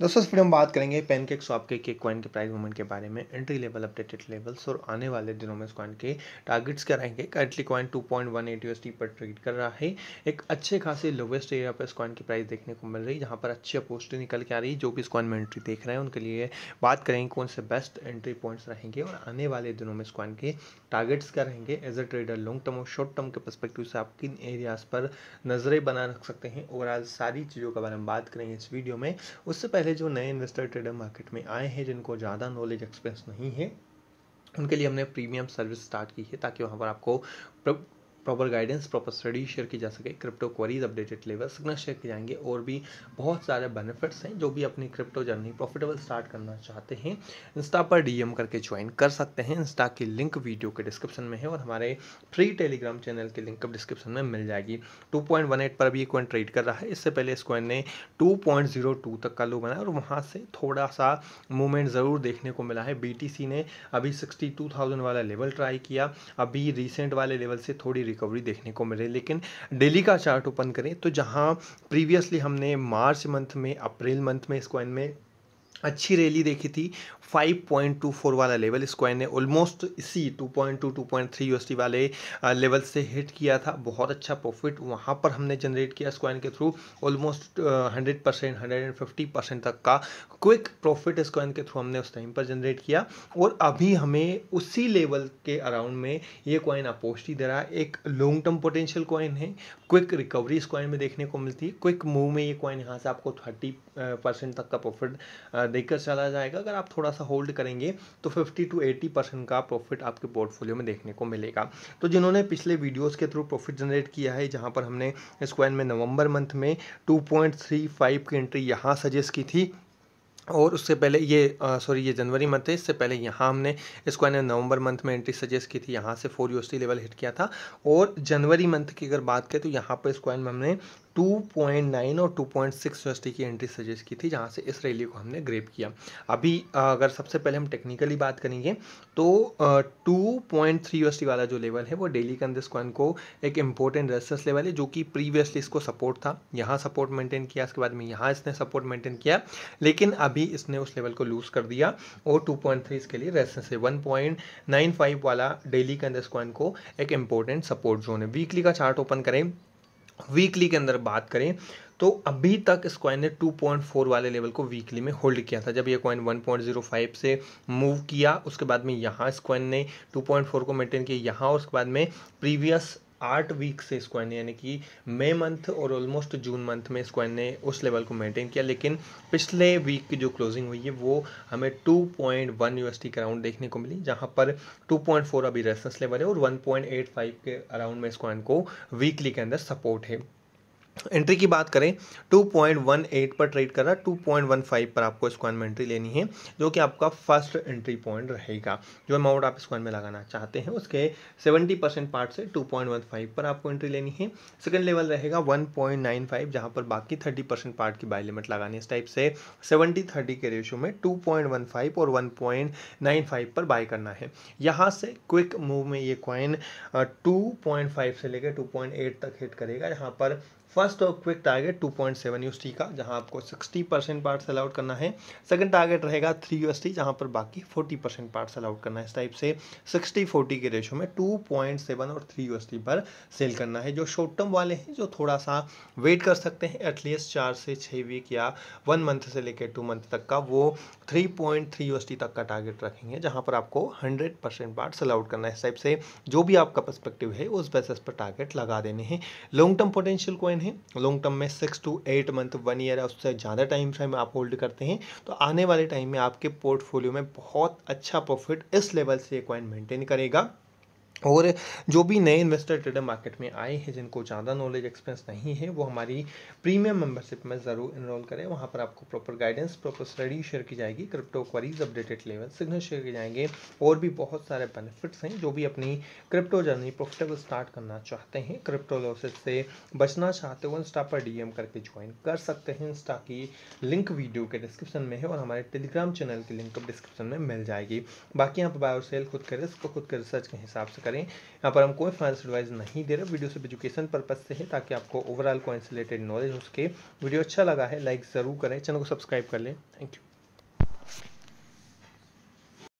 दोस्तों इस वीडियो में बात करेंगे पेनकेक स्वाप के केक कॉइन के प्राइस मूवमेंट के बारे में एंट्री लेवल अपडेटेड लेवल्स और आने वाले दिनों में इस कॉइन के टारगेट्स क्या रहेंगे करंटली कॉइन 2.18 पॉइंट यूएसडी पर ट्रेड कर रहा है एक अच्छे खासे लोवेस्ट एरिया पर इस कॉइन की प्राइस देखने को मिल रही है जहाँ पर अच्छी अपोस्टें निकल के आ रही है जो भी इस कॉइन में एंट्री देख रहे हैं उनके लिए बात करेंगे कौन से बेस्ट एंट्री पॉइंट्स रहेंगे और आने वाले दिनों में इस कॉइन के टारगेट्स क्या रहेंगे as a trader long term और शॉर्ट टर्म के परस्पेक्टिव से आप किन एरियाज पर नज़रें बना रख सकते हैं ओवरऑल सारी चीज़ों के बारे में बात करेंगे इस वीडियो में उससे पहले पहले जो नए इन्वेस्टर ट्रेडर मार्केट में आए हैं जिनको ज़्यादा नॉलेज एक्सप्रेस नहीं है उनके लिए हमने प्रीमियम सर्विस स्टार्ट की है ताकि वहाँ पर आपको proper guidance proper study share की जा सके crypto queries updated level signal share किए जाएंगे और भी बहुत सारे बेनिफिट्स हैं जो भी अपनी क्रिप्टो जर्नी प्रॉफिटेबल स्टार्ट करना चाहते हैं इंस्टा पर डीएम करके ज्वाइन कर सकते हैं इंस्टा की लिंक वीडियो के डिस्क्रिप्शन में है और हमारे फ्री टेलीग्राम चैनल की लिंक डिस्क्रिप्शन में मिल जाएगी टू पर भी कॉइन ट्रेड कर रहा है इससे पहले इस कॉइन ने टू तक का लो बनाया और वहाँ से थोड़ा सा मूवमेंट ज़रूर देखने को मिला है बी ने अभी सिक्सटी वाला लेवल ट्राई किया अभी रिसेंट वाले लेवल से थोड़ी रिकवरी देखने को मिले लेकिन डेली का चार्ट ओपन करें तो जहाँ प्रीवियसली हमने मार्च मंथ में अप्रैल मंथ में इसको में अच्छी रैली देखी थी 5.24 वाला लेवल इसको ने ऑलमोस्ट इसी 2.2 2.3 यूएसडी वाले लेवल से हिट किया था बहुत अच्छा प्रॉफिट वहाँ पर हमने जनरेट किया स्क्वाइन के through almost 100 percent hundred percent तक का क्विक प्रॉफिट स्क्वाइन के थ्रू हमने उस टाइम पर जनरेट किया और अभी हमें उसी लेवल के अराउंड में ये कॉइन अपोस्टी दे रहा एक लॉन्ग टर्म पोटेंशियल कॉइन है क्विक रिकवरी इस कॉइन में देखने को मिलती है क्विक मूव में ये कॉइन यहाँ से आपको थर्टी तक का प्रॉफिट देखकर चला जाएगा अगर आप थोड़ा सा होल्ड करेंगे तो फिफ्टी टू एटी परसेंट का प्रॉफिट आपके पोर्टफोलियो में देखने को मिलेगा तो जिन्होंने पिछले वीडियोज़ के थ्रू प्रॉफिट जनरेट किया है जहाँ पर हमने स्क्वायर में नवंबर मंथ में टू पॉइंट थ्री फाइव की एंट्री यहाँ सजेस्ट की थी और उससे पहले ये सॉरी ये जनवरी मंथ है इससे पहले यहाँ हमने इसको ने नवंबर मंथ में एंट्री सजेस्ट की थी यहाँ से फोर यूएसडी लेवल हिट किया था और जनवरी मंथ की अगर बात करें तो यहाँ पर इसको में हमने 2.9 और 2.6 यूएसडी की एंट्री सजेस्ट की थी जहाँ से इस रैली को हमने ग्रेप किया अभी अगर सबसे पहले हम टेक्निकली बात करेंगे तो टू पॉइंट थ्री वाला जो लेवल है वो डेली कंदिस कॉइन को एक इंपॉर्टेंट रेजिस्टेंस लेवल है जो कि प्रीवियसली इसको सपोर्ट था यहाँ सपोर्ट मेंटेन किया इसके बाद में यहाँ इसने सपोर्ट मेंटेन किया लेकिन अभी इसने उस लेवल को लूज़ कर दिया और टू पॉइंट थ्री इसके लिए रेजिस्टेंस है वन पॉइंट नाइन फाइव वाला डेली कंदिस कॉइन को एक इंपॉर्टेंट सपोर्ट जोन है वीकली का चार्ट ओपन करें वीकली के अंदर बात करें तो अभी तक इस कॉइन ने 2.4 वाले लेवल को वीकली में होल्ड किया था जब ये कॉइन 1.05 से मूव किया उसके बाद में यहाँ इस कॉइन ने 2.4 को मेंटेन किया यहाँ और उसके बाद में प्रीवियस आठ वीक से इसको ने यानी कि मई मंथ और ऑलमोस्ट जून मंथ में इसको ने उस लेवल को मेंटेन किया लेकिन पिछले वीक की जो क्लोजिंग हुई है वो हमें 2.1 यूएसडी के अराउंड देखने को मिली जहां पर 2.4 अभी रेसेंस लेवल है और 1.85 के अराउंड में स्क्वायर को वीकली के अंदर सपोर्ट है एंट्री की बात करें 2.18 पर ट्रेड कर रहा 2.15 पर आपको इस कॉइन में एंट्री लेनी है जो कि आपका फर्स्ट एंट्री पॉइंट रहेगा जो अमाउंट आप इस कॉइन में लगाना चाहते हैं उसके 70 परसेंट पार्ट से 2.15 पर आपको एंट्री लेनी है सेकंड लेवल रहेगा 1.95 जहाँ पर बाकी 30 परसेंट पार्ट की बाई लिमिट लगानी है इस टाइप से सेवेंटी थर्टी के रेशियो में टू और वन पर बाई करना है यहाँ से क्विक मूव में ये कॉइन टू से लेकर टू तक हिट करेगा यहाँ पर फर्स्ट फर्स्ट और क्विक टारगेट 2.7 पॉइंट का जहां आपको 60 परसेंट पार्ट सेल आउट करना है सेकंड टारगेट रहेगा थ्री यू जहां पर बाकी 40 परसेंट पार्ट सेल आउट करना है इस टाइप से 60 40 के रेशो में 2.7 और थ्री यू पर सेल करना है जो शॉर्ट टर्म वाले हैं जो थोड़ा सा वेट कर सकते हैं एटलीस्ट चार से छः वीक या वन मंथ से लेकर टू मंथ तक का वो थ्री पॉइंट थ्री तक का टारगेट रखेंगे जहाँ पर आपको hundred percent part sell out करना है इस टाइप से जो भी आपका पर्सपेक्टिव है उस बेसिस पर टारगेट लगा देने हैं लॉन्ग टर्म पोटेंशियल कॉइन है लॉन्ग टर्म में six to eight month one year या उससे ज़्यादा टाइम फ्रेम आप होल्ड करते हैं तो आने वाले टाइम में आपके पोर्टफोलियो में बहुत अच्छा प्रॉफिट इस लेवल से एक कॉइन मेंटेन करेगा और जो भी नए इन्वेस्टर ट्रेडर मार्केट में आए हैं जिनको ज़्यादा नॉलेज एक्सपीरियंस नहीं है वो हमारी प्रीमियम मेंबरशिप में ज़रूर इनरोल करें वहाँ पर आपको proper guidance proper study share की जाएगी crypto queries updated level signal share किए जाएंगे और भी बहुत सारे बेनिफिट्स हैं जो भी अपनी क्रिप्टो जर्नी प्रोफिटेबल स्टार्ट करना चाहते हैं क्रिप्टो लॉसेज से बचना चाहते हो इंस्टा पर डी करके ज्वाइन कर सकते हैं इंस्टा की लिंक वीडियो के डिस्क्रिप्शन में है और हमारे टेलीग्राम चैनल की लिंक डिस्क्रिप्शन में मिल जाएगी बाकी आप बायो सेल खुद के रिस्क खुद के रिसर्च के हिसाब से करें करें यहाँ पर हम कोई फाइनेंस एडवाइस नहीं दे रहे वीडियो सिर्फ एजुकेशन पर्पज से है ताकि आपको ओवरऑल कोई इंसुलेटेड नॉलेज हो सके वीडियो अच्छा लगा है लाइक ज़रूर करें चैनल को सब्सक्राइब कर लें थैंक यू